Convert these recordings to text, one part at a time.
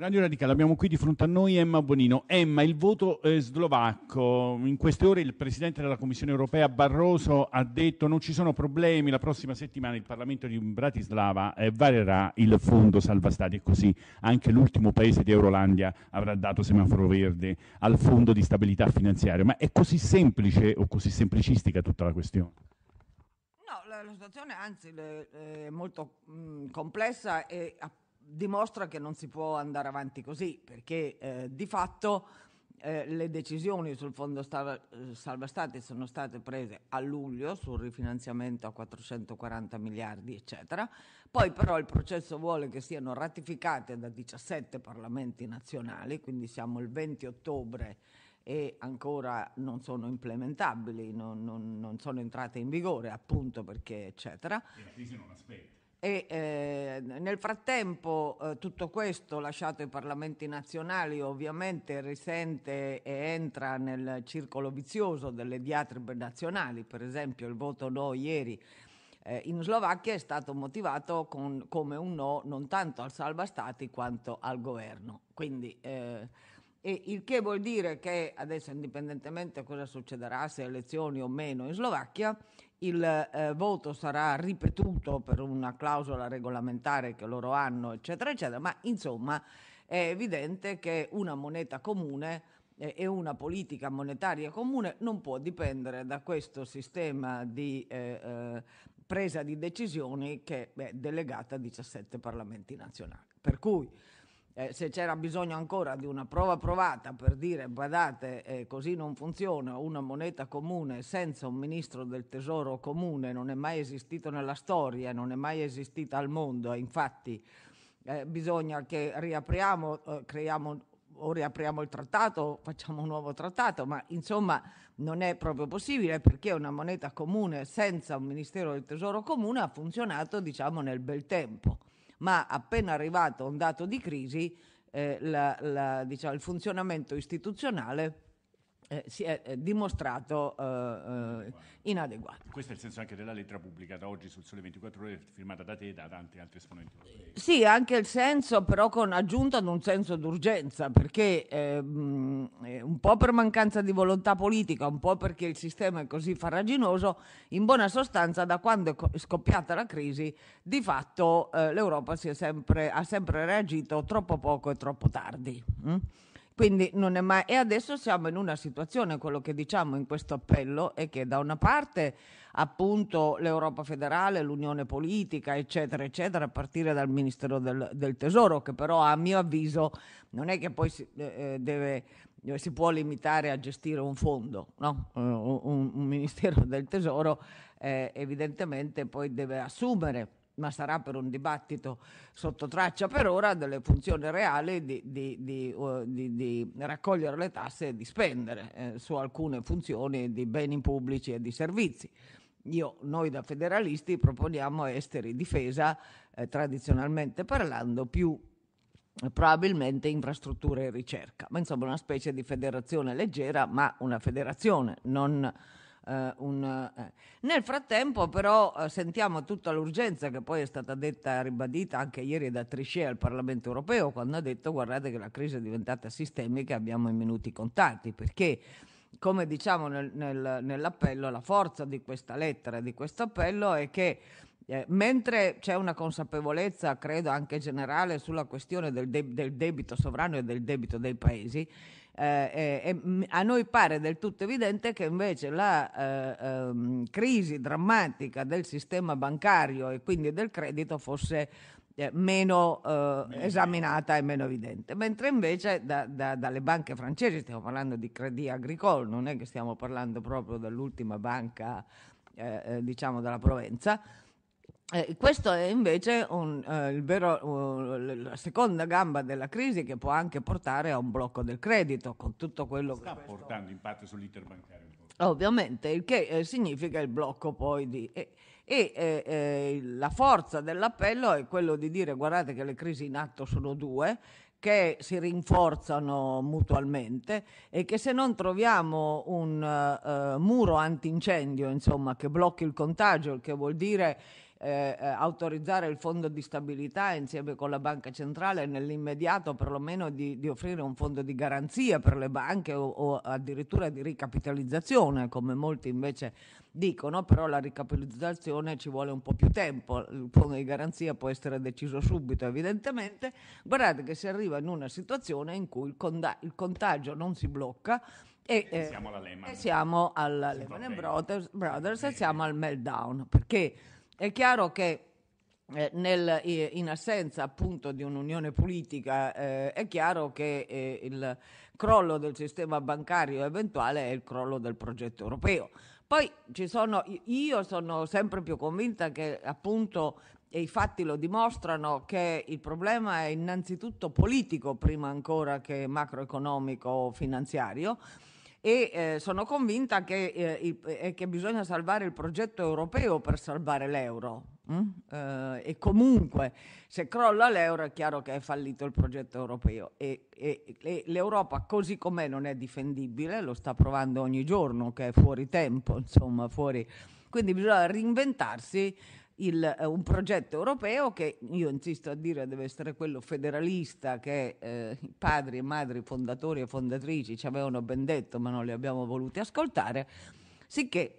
Radio Radicale, abbiamo qui di fronte a noi Emma Bonino. Emma, il voto eh, slovacco. In queste ore il Presidente della Commissione europea Barroso ha detto non ci sono problemi, la prossima settimana il Parlamento di Bratislava eh, varerà il fondo salva stati e così anche l'ultimo paese di Eurolandia avrà dato semaforo verde al fondo di stabilità finanziaria. Ma è così semplice o così semplicistica tutta la questione? No, la, la situazione anzi eh, è molto mh, complessa e appunto dimostra che non si può andare avanti così, perché eh, di fatto eh, le decisioni sul fondo salva, eh, salva stati sono state prese a luglio sul rifinanziamento a 440 miliardi, eccetera. Poi però il processo vuole che siano ratificate da 17 parlamenti nazionali, quindi siamo il 20 ottobre e ancora non sono implementabili, non, non, non sono entrate in vigore, appunto perché eccetera. E la crisi non aspetta. E eh, nel frattempo eh, tutto questo lasciato ai parlamenti nazionali ovviamente risente e entra nel circolo vizioso delle diatribe nazionali, per esempio il voto no ieri eh, in Slovacchia è stato motivato con, come un no non tanto al salva stati quanto al governo. Quindi, eh, il che vuol dire che adesso indipendentemente cosa succederà, se elezioni o meno in Slovacchia, il eh, voto sarà ripetuto per una clausola regolamentare che loro hanno, eccetera, eccetera, ma insomma è evidente che una moneta comune eh, e una politica monetaria comune non può dipendere da questo sistema di eh, eh presa di decisioni che beh, è delegata a 17 parlamenti nazionali. Per cui eh, se c'era bisogno ancora di una prova provata per dire badate eh, così non funziona una moneta comune senza un ministro del tesoro comune non è mai esistito nella storia, non è mai esistita al mondo, infatti eh, bisogna che riapriamo, eh, creiamo o riapriamo il trattato, facciamo un nuovo trattato, ma insomma non è proprio possibile perché una moneta comune senza un Ministero del Tesoro comune ha funzionato diciamo nel bel tempo ma appena arrivato un dato di crisi eh, la, la, diciamo, il funzionamento istituzionale eh, si è eh, dimostrato eh, eh, inadeguato. Questo è il senso anche della lettera pubblicata oggi sul Sole 24 Ore, firmata da te e da tanti altri esponenti. Sì, anche il senso, però con aggiunta ad un senso d'urgenza, perché mh, ehm, eh, un po' per mancanza di volontà politica, un po' perché il sistema è così farraginoso, in buona sostanza da quando è scoppiata la crisi, di fatto l'Europa sempre, ha sempre reagito troppo poco e troppo tardi. Mh? Mm? Quindi non è mai... E adesso siamo in una situazione, quello che diciamo in questo appello è che da una parte appunto l'Europa federale, l'unione politica, eccetera, eccetera, a partire dal Ministero del, del Tesoro, che però a mio avviso non è che poi si, eh, eh deve, eh, si può limitare a gestire un fondo, no? Eh, un, un Ministero del Tesoro eh, evidentemente poi deve assumere ma sarà per un dibattito sotto traccia per ora, delle funzioni reali di, di, di, uh, di raccogliere le tasse e di spendere eh, su alcune funzioni di beni pubblici e di servizi. Io, noi da federalisti proponiamo esteri, difesa, eh, tradizionalmente parlando, più eh, probabilmente infrastrutture e ricerca, ma insomma una specie di federazione leggera, ma una federazione, non eh, un... Eh. Nel frattempo però eh, sentiamo tutta l'urgenza che poi è stata detta e ribadita anche ieri da Trichet al Parlamento europeo quando ha detto guardate che la crisi è diventata sistemica e abbiamo i minuti contati perché come diciamo nel, nel, nell'appello la forza di questa lettera, di questo appello è che eh, mentre c'è una consapevolezza, credo anche generale, sulla questione del, de- del debito sovrano e del debito dei paesi, eh, eh, a noi pare del tutto evidente che invece la eh, ehm, crisi drammatica del sistema bancario e quindi del credito fosse eh, eh, meno esaminata e meno evidente, mentre invece da, da, dalle banche francesi, stiamo parlando di Credit Agricole, non è che stiamo parlando proprio dell'ultima banca diciamo della Provenza, eh, questo è invece un, eh, vero, uh, la seconda gamba della crisi che può anche portare a un blocco del credito con tutto quello sta che... Sta portando questo... impatto sull'iter bancario. Ovviamente, il che eh, significa il blocco poi di... E, eh, eh, la forza dell'appello è quello di dire guardate che le crisi in atto sono due che si rinforzano mutualmente e che se non troviamo un uh, muro antincendio insomma, che blocchi il contagio, il che vuol dire eh, eh, autorizzare il fondo di stabilità insieme con la Banca Centrale nell'immediato perlomeno di, di offrire un fondo di garanzia per le banche o, o, addirittura di ricapitalizzazione, come molti invece dicono, però la ricapitalizzazione ci vuole un po' più tempo, il fondo di garanzia può essere deciso subito evidentemente, guardate che si arriva in una situazione in cui il, conda- il contagio non si blocca, e, eh, siamo alla Lehman, e siamo alla Lehman Brothers, Brothers e siamo al meltdown perché è chiaro che eh, nel, in assenza appunto di un'unione politica eh, è chiaro che eh, il crollo del sistema bancario eventuale è il crollo del progetto europeo. Poi ci sono, io sono sempre più convinta che appunto, e i fatti lo dimostrano, che il problema è innanzitutto politico prima ancora che macroeconomico o finanziario e eh, sono convinta che, eh, il, eh, che, bisogna salvare il progetto europeo per salvare l'euro. Mm? Eh, e comunque, se crolla l'euro è chiaro che è fallito il progetto europeo e, e, e l'Europa così com'è non è difendibile, lo sta provando ogni giorno che è fuori tempo, insomma, fuori... Quindi bisogna reinventarsi il, eh, un progetto europeo che io insisto a dire deve essere quello federalista che eh, i padri e madri fondatori e fondatrici ci avevano ben detto ma non li abbiamo voluti ascoltare, sicché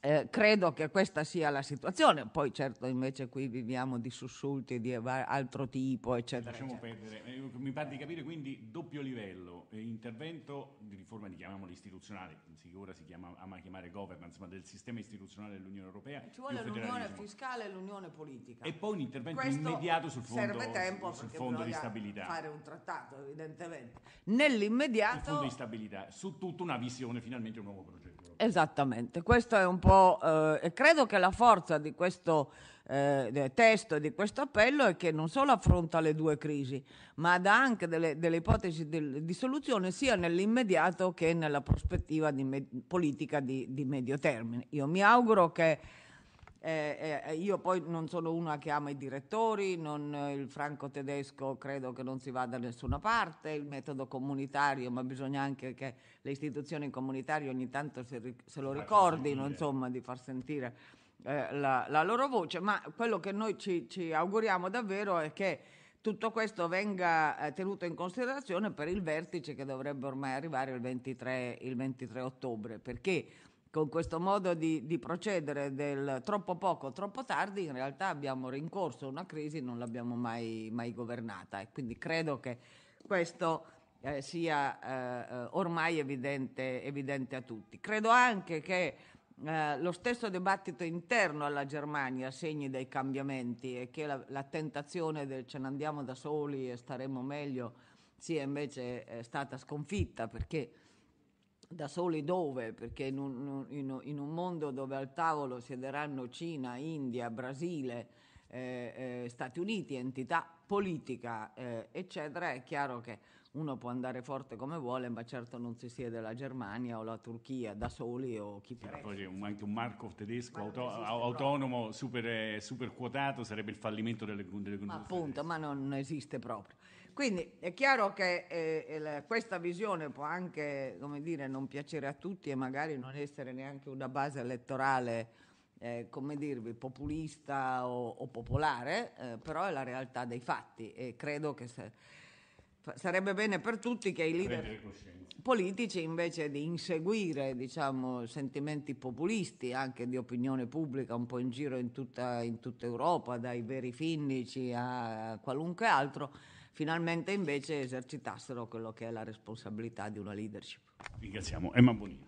eh, credo che questa sia la situazione, poi certo invece qui viviamo di sussulti di altro tipo, eccetera. Lasciamo eccetera. perdere, eh, mi pare di capire quindi doppio livello, eh, intervento di riforma, di chiamiamolo istituzionale, si, ora si chiama, ama chiamare governance, ma del sistema istituzionale dell'Unione Europea. Ci vuole l'unione fiscale e l'unione politica. E poi un intervento Questo immediato sul fondo, serve tempo sul fondo di stabilità. fare un trattato evidentemente. Nell'immediato... Il fondo di stabilità, su tutta una visione, finalmente un nuovo progetto. Esattamente, questo è un po'... Eh, credo che la forza di questo eh, testo, di questo appello, è che non solo affronta le due crisi, ma dà anche delle, delle ipotesi di, di, soluzione sia nell'immediato che nella prospettiva di me- politica di, di medio termine. Io mi auguro che eh, eh, eh, io poi non sono una che ama i direttori, non, eh, il franco tedesco credo che non si vada da nessuna parte, il metodo comunitario, ma bisogna anche che le istituzioni comunitarie ogni tanto se, se lo ricordino, insomma, di far sentire eh, la, la, loro voce, ma quello che noi ci, ci auguriamo davvero è che tutto questo venga eh, tenuto in considerazione per il vertice che dovrebbe ormai arrivare il 23, il 23 ottobre, perché con questo modo di, di, procedere del troppo poco, troppo tardi, in realtà abbiamo rincorso una crisi e non l'abbiamo mai, mai governata. E quindi credo che questo eh, sia eh, eh ormai evidente, evidente, a tutti. Credo anche che eh, lo stesso dibattito interno alla Germania segni dei cambiamenti e che la, la tentazione del ce ne andiamo da soli e staremo meglio sia invece eh, stata sconfitta perché da soli dove? Perché in un, in un, mondo dove al tavolo siederanno Cina, India, Brasile, eh, eh, Stati Uniti, entità politica, eh, eccetera, è chiaro che uno può andare forte come vuole, ma certo non si siede la Germania o la Turchia da soli o chi per Poi un, anche un Marco tedesco ma auto, autonomo super, eh, super, quotato sarebbe il fallimento delle, delle ma appunto, ma non esiste proprio. Quindi è chiaro che eh, questa visione può anche dire, non piacere a tutti e magari non essere neanche una base elettorale, eh, come dirvi, populista o, o popolare, eh, però è la realtà dei fatti e credo che se, sarebbe bene per tutti che i leader politici invece di inseguire diciamo, sentimenti populisti anche di opinione pubblica un po' in giro in tutta, in tutta Europa, dai veri finnici a qualunque altro, finalmente invece esercitassero quello che è la responsabilità di una leadership. Ringraziamo Emma Bonino.